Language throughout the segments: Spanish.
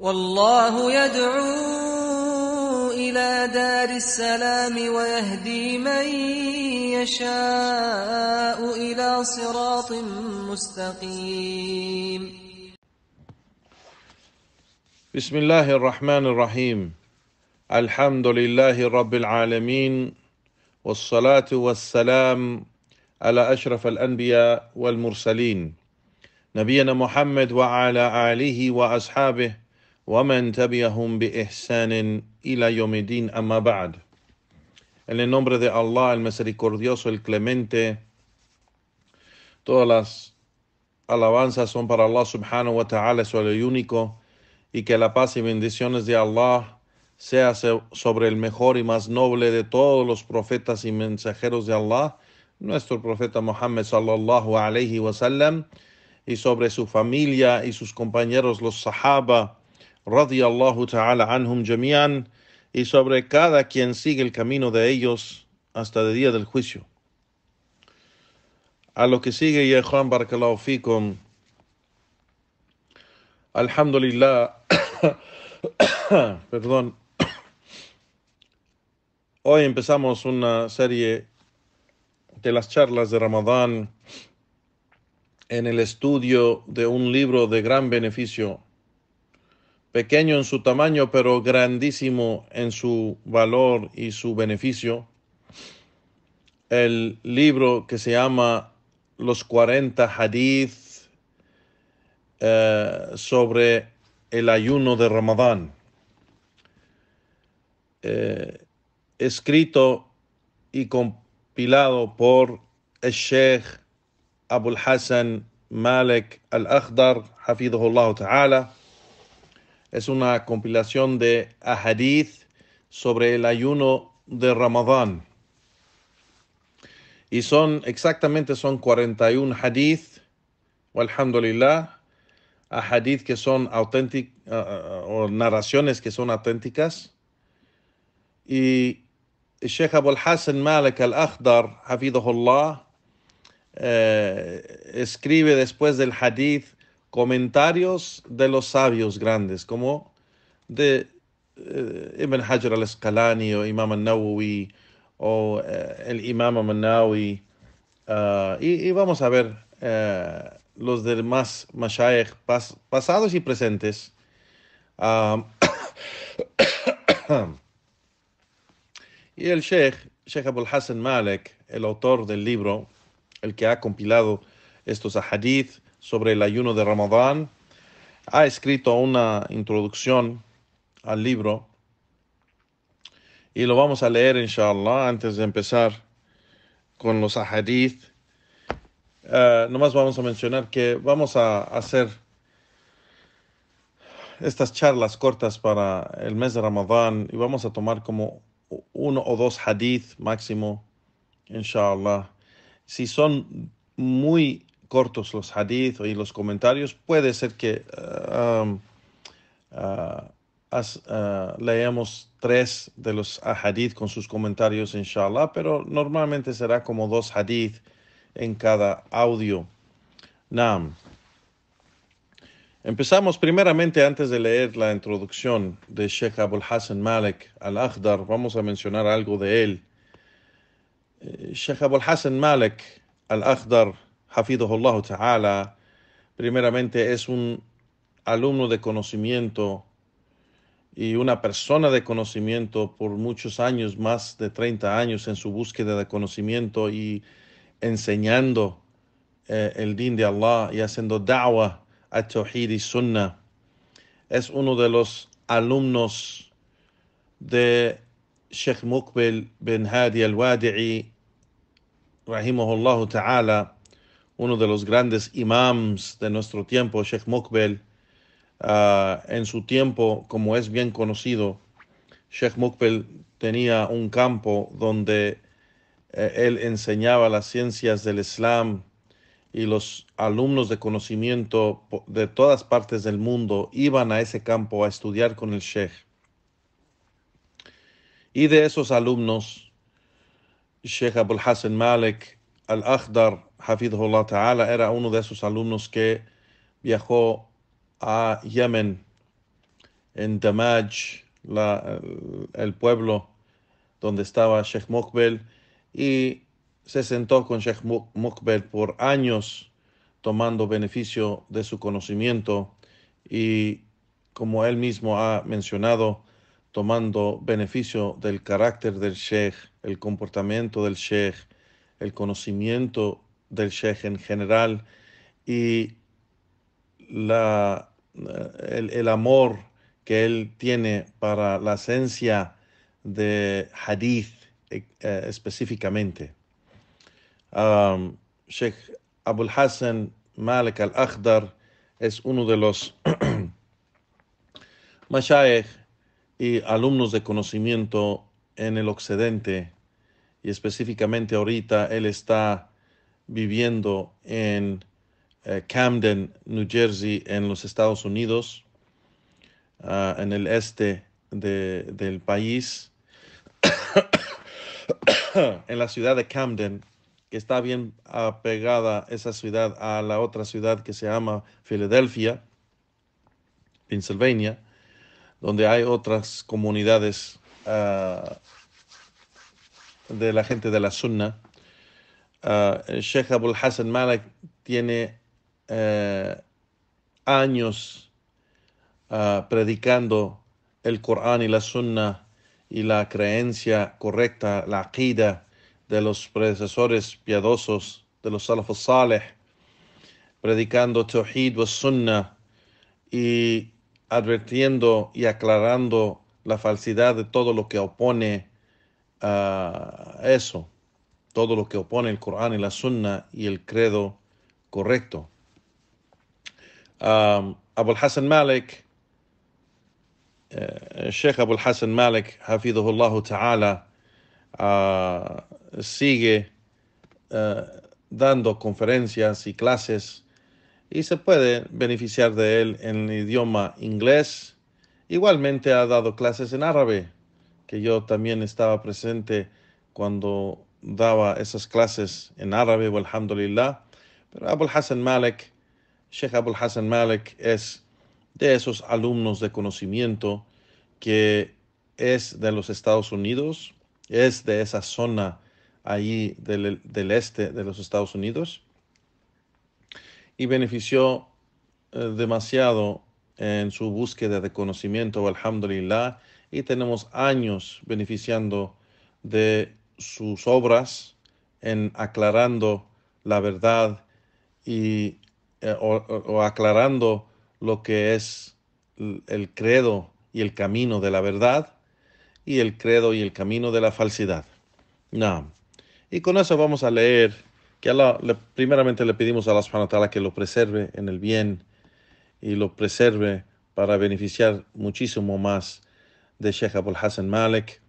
والله يدعو إلى دار السلام ويهدي من يشاء إلى صراط مستقيم بسم الله الرحمن الرحيم الحمد لله رب العالمين والصلاة والسلام على أشرف الأنبياء والمرسلين نبينا محمد وعلى آله وأصحابه ومن تبعهم بإحسان إلى يوم الدين En el nombre de Allah, el misericordioso, el clemente, todas las alabanzas son para Allah subhanahu wa ta'ala, es único, y que la paz y bendiciones de Allah sea sobre el mejor y más noble de todos los profetas y mensajeros de Allah, nuestro profeta Muhammad sallallahu alayhi wa sallam, y sobre su familia y sus compañeros, los sahaba, ta'ala anhum jami'an, y sobre cada quien sigue el camino de ellos hasta el día del juicio. A lo que sigue, ya Juan Barakallahu fikum. Alhamdulillah. Perdón. Hoy empezamos una serie de las charlas de Ramadán en el estudio de un libro de gran beneficio pequeño en su tamaño, pero grandísimo en su valor y su beneficio. El libro que se llama Los 40 Hadith eh, sobre el ayuno de Ramadán, eh, escrito y compilado por el Sheikh Abul Hassan Malik Al-Akhdar, Hafidullah Ta'ala es una compilación de ahadith sobre el ayuno de Ramadán. Y son exactamente son 41 hadith, alhamdulillah, hadith que son auténticas ah, ah, ah, o narraciones que son auténticas. Y Sheikh Abul Hassan Malik al-Akhdar, a eh, escribe después del hadith comentarios de los sabios grandes, como de eh, Ibn Hajar al-Asqalani o Imam al-Nawawi o eh, el Imam al-Manawi. Ah, y, vamos a ver eh, los demás más pasados y presentes. Ah, y el sheikh, Sheikh Abul Hassan Malek, el autor del libro, el que ha compilado estos hadith sobre el ayuno de Ramadán, ha escrito una introducción al libro y lo vamos a leer inshallah antes de empezar con los ahadith. Eh, nomás vamos a mencionar que vamos a hacer estas charlas cortas para el mes de Ramadán y vamos a tomar como uno o dos hadith máximo, inshallah. Si son muy cortos los hadith y los comentarios, puede ser que ah, um, ah, ah, leemos tres de los hadith con sus comentarios, inshallah, pero normalmente será como dos hadith en cada audio. Nam. Empezamos primeramente antes de leer la introducción de Sheikh Abul Hassan Malek al-Akhdar. Vamos a mencionar algo de él. Eh, Sheikh Abul Hassan Malek al-Akhdar Hafidullah Ta'ala, primeramente es un alumno de conocimiento y una persona de conocimiento por muchos años, más de 30 años en su búsqueda de conocimiento y enseñando eh, el din de Allah y haciendo da'wah a Tawhid y Sunnah. Es uno de los alumnos de Sheikh Muqbil bin Hadi al-Wadi'i, rahimahullah ta'ala, uno de los grandes imams de nuestro tiempo, Sheikh Mukbel, ah, en su tiempo, como es bien conocido, Sheikh Mukbel tenía un campo donde eh, él enseñaba las ciencias del Islam y los alumnos de conocimiento de todas partes del mundo iban a ese campo a estudiar con el Sheikh. Y de esos alumnos, Sheikh Abul Hassan Malik al-Akhdar Hafid Ta'ala, era uno de esos alumnos que viajó a Yemen, en Damaj, la, el pueblo donde estaba Sheikh Mokbel. y se sentó con Sheikh Mokbel por años tomando beneficio de su conocimiento y, como él mismo ha mencionado, tomando beneficio del carácter del Sheikh, el comportamiento del Sheikh, el conocimiento del Sheikh en general y la, eh, el, amor que él tiene para la esencia de hadith eh, eh, específicamente. Um, Sheikh Abul Hassan Malik al-Akhdar es uno de los mashayikh y alumnos de conocimiento en el occidente y específicamente ahorita él está viviendo en eh, Camden, New Jersey, en los Estados Unidos, ah, en el este del país, en la ciudad de Camden, que está bien apegada esa ciudad a la otra ciudad que se llama Filadelfia, Pennsylvania, donde hay otras comunidades ah, de la gente de la Sunna. Ah, Sheikh Abul Hassan Malik tiene eh, años ah, predicando el Corán y la Sunna y la creencia correcta, la aqida de los predecesores piadosos, de los Salafus saleh, predicando Tawhid wa Sunna y advirtiendo y aclarando la falsidad de todo lo que opone a ah, eso todo lo que opone el Corán y la Sunna y el credo correcto. Um, Abul Hassan Malik, eh, Sheikh Abul Hassan Malik, Hafidullah Ta'ala, ah, sigue eh, dando conferencias y clases y se puede beneficiar de él en el idioma inglés. Igualmente ha dado clases en árabe, que yo también estaba presente cuando daba esas clases en árabe, alhamdulillah Pero Abul Hassan Malik, Sheikh Abul Hassan Malik, es de esos alumnos de conocimiento que es de los Estados Unidos, es de esa zona allí del, este de los Estados Unidos y benefició eh, demasiado en su búsqueda de conocimiento, alhamdulillah, y tenemos años beneficiando de sus obras en aclarando la verdad y, eh, o, aclarando lo que es el credo y el camino de la verdad y el credo y el camino de la falsidad. Y con eso vamos a leer que le, primeramente le pedimos a Allah que lo preserve en el bien y lo preserve para beneficiar muchísimo más de Sheikh Abul Hassan Malek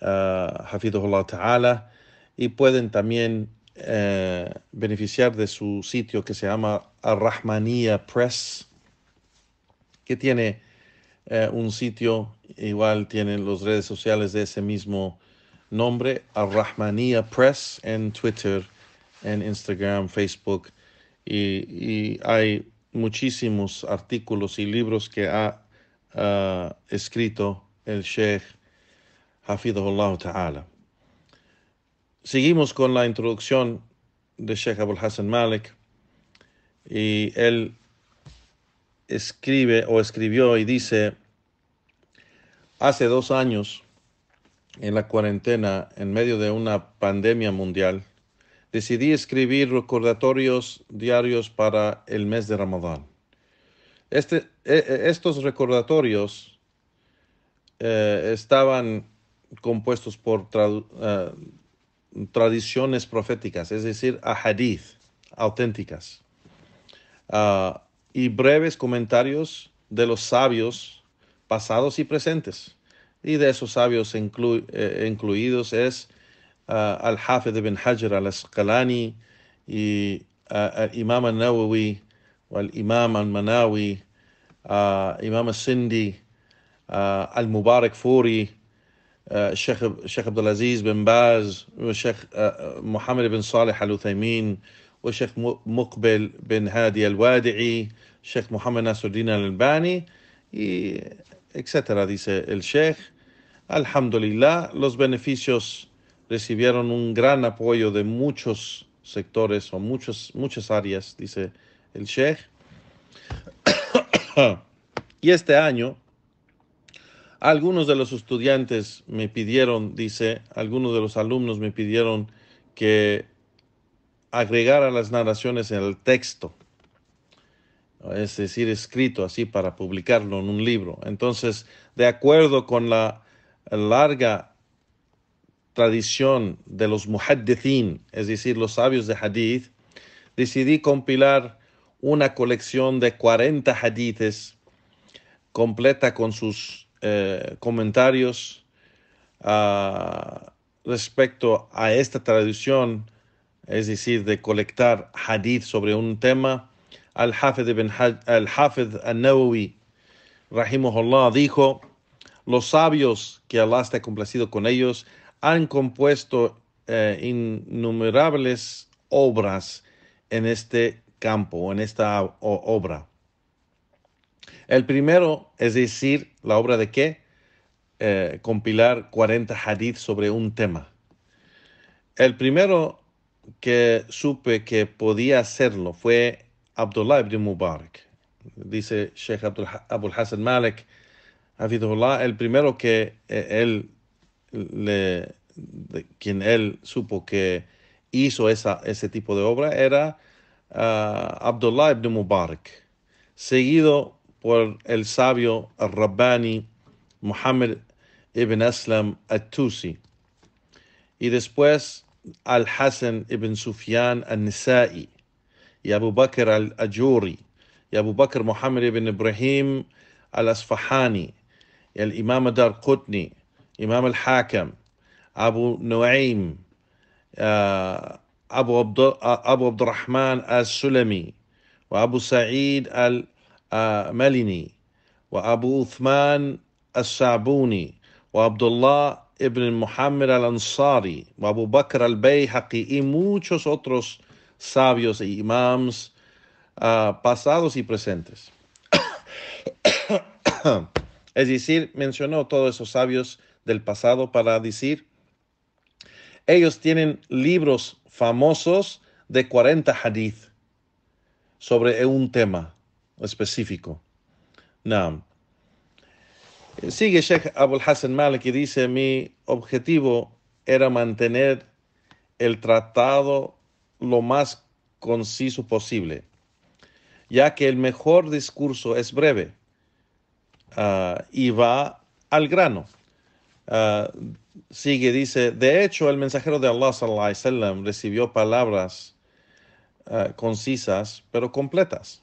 eh, ta'ala, y pueden también eh, beneficiar de su sitio que se llama Arrahmania Press, que tiene eh, un sitio, igual tienen las redes sociales de ese mismo nombre, Arrahmania Press, en Twitter, en Instagram, Facebook, y, hay muchísimos artículos y libros que ha escrito el Sheikh Ta'ala. Seguimos con la introducción de Sheikh Abul Hassan Malik y él escribe o escribió y dice, hace dos años, en la cuarentena, en medio de una pandemia mundial, decidí escribir recordatorios diarios para el mes de Ramadán. Este, e, e, estos recordatorios eh, estaban compuestos por eh, tradiciones proféticas, es decir, ahadith, auténticas, ah, y breves comentarios de los sabios pasados y presentes. Y de esos sabios eh, incluidos es ah, Al-Hafid ibn Hajar al-Asqalani y ah, Imam al-Nawawi, Imam al-Manawi, Imam al-Sindi, Al-Mubarak Furi, Uh, sheikh Abdulaziz عبد العزيز Sheikh باز والشيخ Saleh al صالح Sheikh والشيخ uh, مقبل uh, Hadi al الوادعي الشيخ محمد ناصر الدين Al etc. etcétera dice el sheikh alhamdulillah los beneficios recibieron un gran apoyo de muchos sectores o muchos, muchas áreas dice el sheikh y este año algunos de los estudiantes me pidieron, dice, algunos de los alumnos me pidieron que agregara las narraciones en el texto, es decir, escrito así para publicarlo en un libro. Entonces, de acuerdo con la larga tradición de los muhaddithin, es decir, los sabios de hadith, decidí compilar una colección de 40 hadiths completa con sus eh, comentarios ah, respecto a esta tradición, es decir, de colectar hadith sobre un tema, Al-Hafid ibn al-Hafid al-Nawawi, dijo, los sabios que Allah está complacido con ellos han compuesto eh, innumerables obras en este campo, en esta obra. El primero, es decir, la obra de qué? Eh, compilar 40 hadith sobre un tema. El primero que supe que podía hacerlo fue Abdullah ibn Mubarak. Dice Sheikh Abdul, Abul Hassan Malik, el primero que eh, él, le, quien él supo que hizo esa, ese tipo de obra era ah, Abdullah ibn Mubarak, seguido por el sabio Rabbani Muhammad ibn Aslam al-Tusi y después al-Hassan ibn Sufyan al-Nisa'i y Abu Bakr al-Ajuri y Abu Bakr Muhammad ibn Ibrahim al-Asfahani Imam al قطني إمام الحاكم أبو Abu, أبو عبد, أبو عبد الرحمن السلمي وأبو سعيد Melini Abu Uthman sabuni Abdullah ibn Muhammad al-Ansari, Abu Bakr al-Bayhaqi y muchos otros sabios e imams ah, pasados y presentes. es decir, mencionó todos esos sabios del pasado para decir, ellos tienen libros famosos de 40 hadith sobre un tema específico. Sigue Sheikh Abul Hassan Malik dice, mi objetivo era mantener el tratado lo más conciso posible, ya que el mejor discurso es breve ah, y va al grano. Ah, sigue, dice, de hecho el mensajero de Allah recibió palabras ah, concisas pero completas.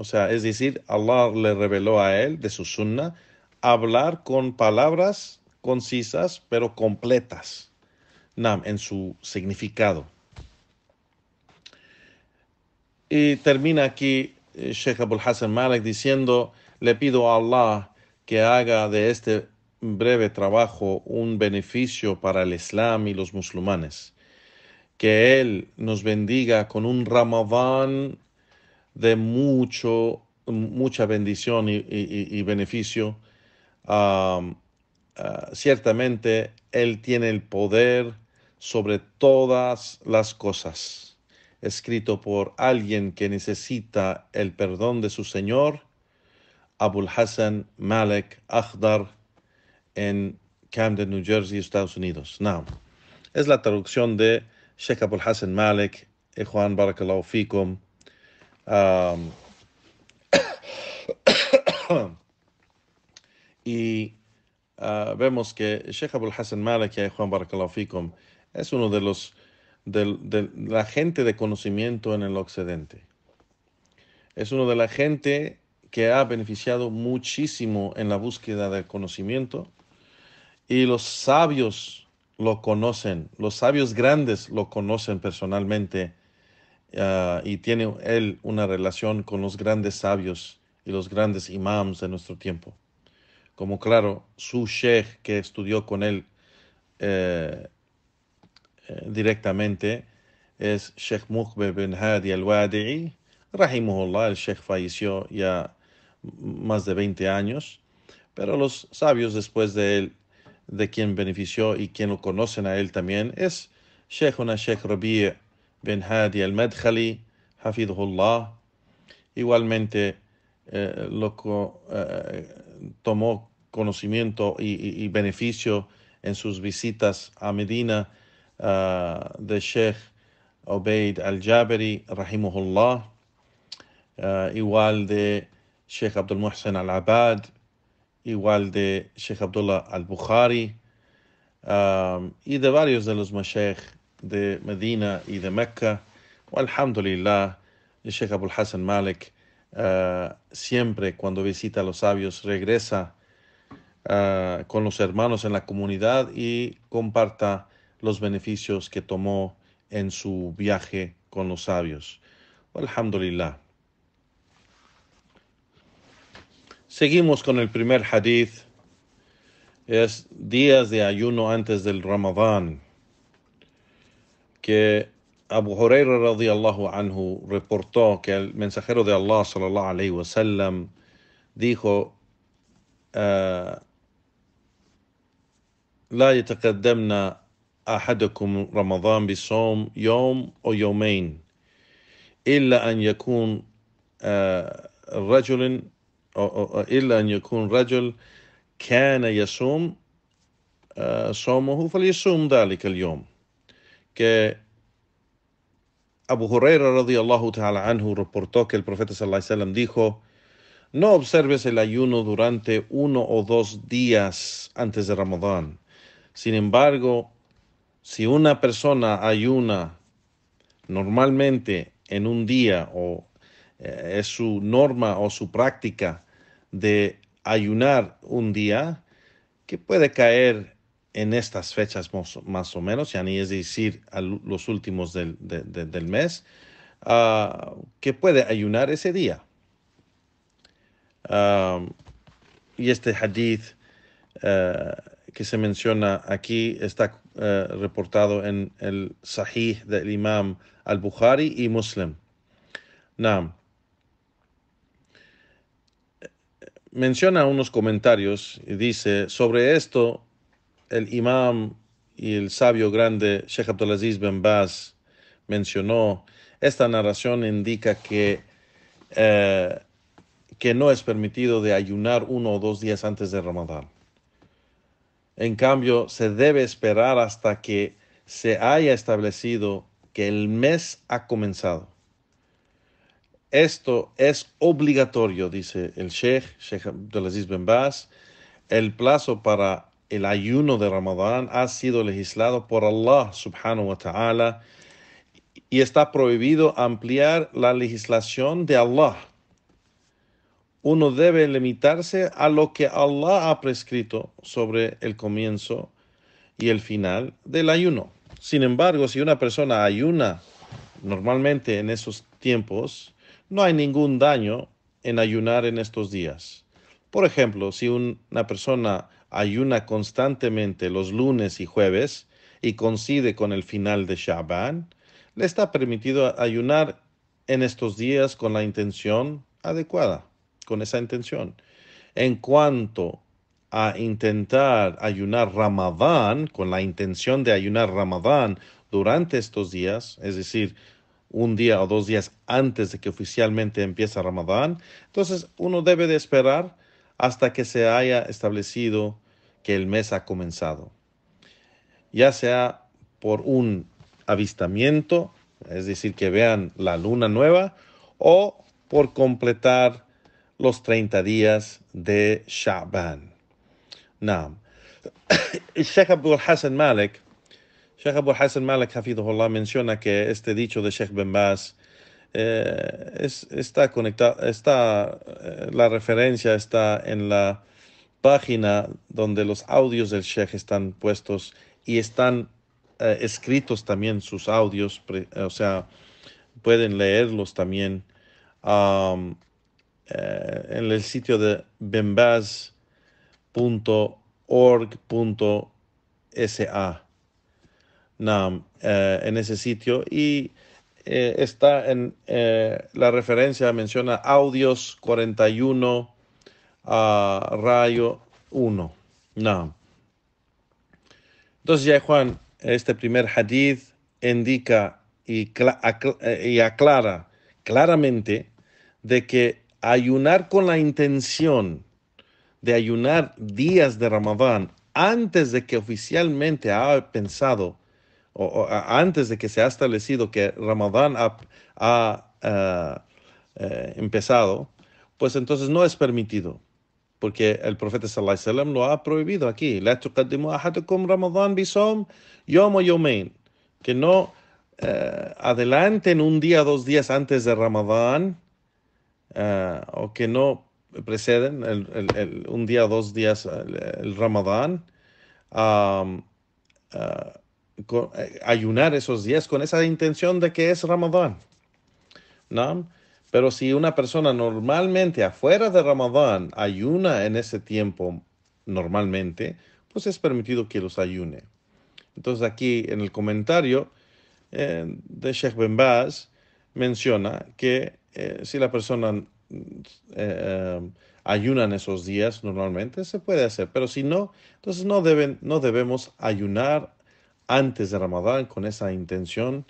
O sea, es decir, Allah le reveló a él de su sunna hablar con palabras concisas pero completas en su significado. Y termina aquí eh, Sheikh Abul Hassan Malik diciendo, le pido a Allah que haga de este breve trabajo un beneficio para el Islam y los musulmanes. Que Él nos bendiga con un Ramadán de mucho, mucha bendición y, beneficio. Ah, ciertamente Él tiene el poder sobre todas las cosas. Escrito por alguien que necesita el perdón de su Señor, Abul Hassan Malek Akhdar en Camden, New Jersey, Estados Unidos. Now, es la traducción de Sheikh Abul Hassan Malek, eh, Juan Barakallahu Fikum. Um, y uh, vemos que Sheikh Abul Hassan Malek, Juan Barcalauficom, es uno de los de, de, la gente de conocimiento en el occidente. Es uno de la gente que ha beneficiado muchísimo en la búsqueda del conocimiento y los sabios lo conocen, los sabios grandes lo conocen personalmente Ah, y tiene él una relación con los grandes sabios y los grandes imams de nuestro tiempo. Como claro, su sheikh que estudió con él eh, eh, directamente es Sheikh Muqbe bin Hadi al-Wadi'i. Rahimullah, el sheikh falleció ya más de 20 años, pero los sabios después de él, de quien benefició y quien lo conocen a él también, es Sheikh una Sheikh Rabi' Ben Hadi al-Madkhali, Hafidullah. Igualmente eh, loco, eh, tomó conocimiento y, beneficio en sus visitas a Medina ah, de Sheikh Obeid al-Jaberi, Rahimullah. Ah, igual de Sheikh Abdul Muhsin al-Abad, igual de Sheikh Abdullah al-Bukhari, ah, y de varios de los sheikh de Medina y de Mecca. Alhamdulillah, el Sheikh Abul Hassan Malik eh, siempre cuando visita a los sabios regresa eh, con los hermanos en la comunidad y comparta los beneficios que tomó en su viaje con los sabios. Alhamdulillah. Seguimos con el primer hadith. Es días de ayuno antes del Ramadán. que Abu Huraira radiallahu anhu reportó que el mensajero de Allah sallallahu alayhi wasallam dijo uh, لا يتقدمنا أحدكم رمضان بصوم يوم أو يومين إلا أن يكون رجل إلا أن يكون رجل كان يصوم صومه فليصوم ذلك اليوم que Abu Huraira radiyallahu ta'ala anhu reportó que el profeta sallallahu alaihi wasallam dijo: No observes el ayuno durante uno o dos días antes de Ramadán. Sin embargo, si una persona ayuna normalmente en un día o eh, es su norma o su práctica de ayunar un día, que puede caer en estas fechas más, o menos, ya ni es decir a los últimos del, mes, ah, que puede ayunar ese día. y este hadith eh, que se menciona aquí está eh, reportado en el Sahih del Imam al-Bukhari y Muslim. Menciona unos comentarios y dice, sobre esto el imam y el sabio grande Sheikh Abdulaziz Ben Baz mencionó, esta narración indica que, eh, que no es permitido de ayunar uno o dos días antes de Ramadán. En cambio, se debe esperar hasta que se haya establecido que el mes ha comenzado. Esto es obligatorio, dice el Sheikh, Sheikh Abdulaziz Ben El plazo para el ayuno de Ramadán ha sido legislado por Allah subhanahu wa ta'ala y está prohibido ampliar la legislación de Allah. Uno debe limitarse a lo que Allah ha prescrito sobre el comienzo y el final del ayuno. Sin embargo, si una persona ayuna normalmente en esos tiempos, no hay ningún daño en ayunar en estos días. Por ejemplo, si una persona ayuna constantemente los lunes y jueves y coincide con el final de Shaban, le está permitido ayunar en estos días con la intención adecuada, con esa intención. En cuanto a intentar ayunar Ramadán, con la intención de ayunar Ramadán durante estos días, es decir, un día o dos días antes de que oficialmente empiece Ramadán, entonces uno debe de esperar hasta que se haya establecido que el mes ha comenzado, ya sea por un avistamiento, es decir, que vean la luna nueva, o por completar los 30 días de Sha'ban. Naam. Sheikh Abdul Hassan Malik, Sheikh Abdul Hassan Malik Hafidullah menciona que este dicho de Sheikh Ben eh, está conectada, está, eh, la referencia está en la página donde los audios del Sheikh están puestos y están eh, escritos también sus audios, o sea, pueden leerlos también en el sitio de bembaz.org.sa. en ese sitio y eh, está en eh, la referencia, menciona audios 41 ah, rayo 1. No. Entonces ya Juan, este primer hadith indica y, eh, y aclara claramente de que ayunar con la intención de ayunar días de Ramadán antes de que oficialmente ha pensado o, antes de que se ha establecido que Ramadán ha, eh, eh, empezado, pues entonces no es permitido, porque el profeta sallallahu alaihi wasallam lo ha prohibido aquí. La Ramadán bisom que no eh, adelanten un día, dos días antes de Ramadán, o que no preceden un día, dos días el, Ramadán. Eh, ayunar esos días con esa intención de que es Ramadán. ¿No? Pero si una persona normalmente afuera de Ramadán ayuna en ese tiempo, normalmente, pues es permitido que los ayune. Entonces aquí en el comentario eh, de Sheikh Ben Baz menciona que eh, si la persona ayuna en esos días normalmente, se puede hacer, pero si no, entonces no, deben, no debemos ayunar antes de Ramadán con esa intención.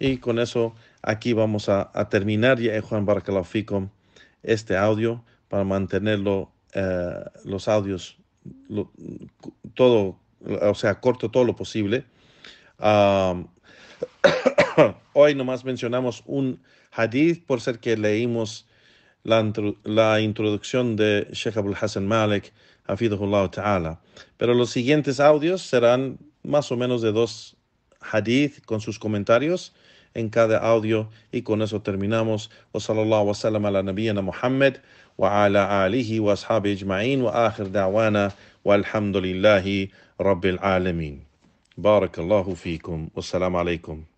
Y con eso aquí vamos a, terminar ya, eh, Juan Ficom este audio para mantenerlo, eh, los audios, todo, o sea, corto todo lo posible. hoy nomás mencionamos un hadith por ser que leímos la, la introducción de Sheikh Abul Hassan Malik, Allah Ta'ala. Pero los siguientes audios serán más o menos de dos hadith con sus comentarios en cada audio y con eso terminamos. وصلى wa وسلم ala nabiyyina Muhammad wa ala alihi wa ashabi ajma'in wa akhir da'wana alhamdulillahi rabbil alamin. Barakallahu Fikum wa Salam alaykum.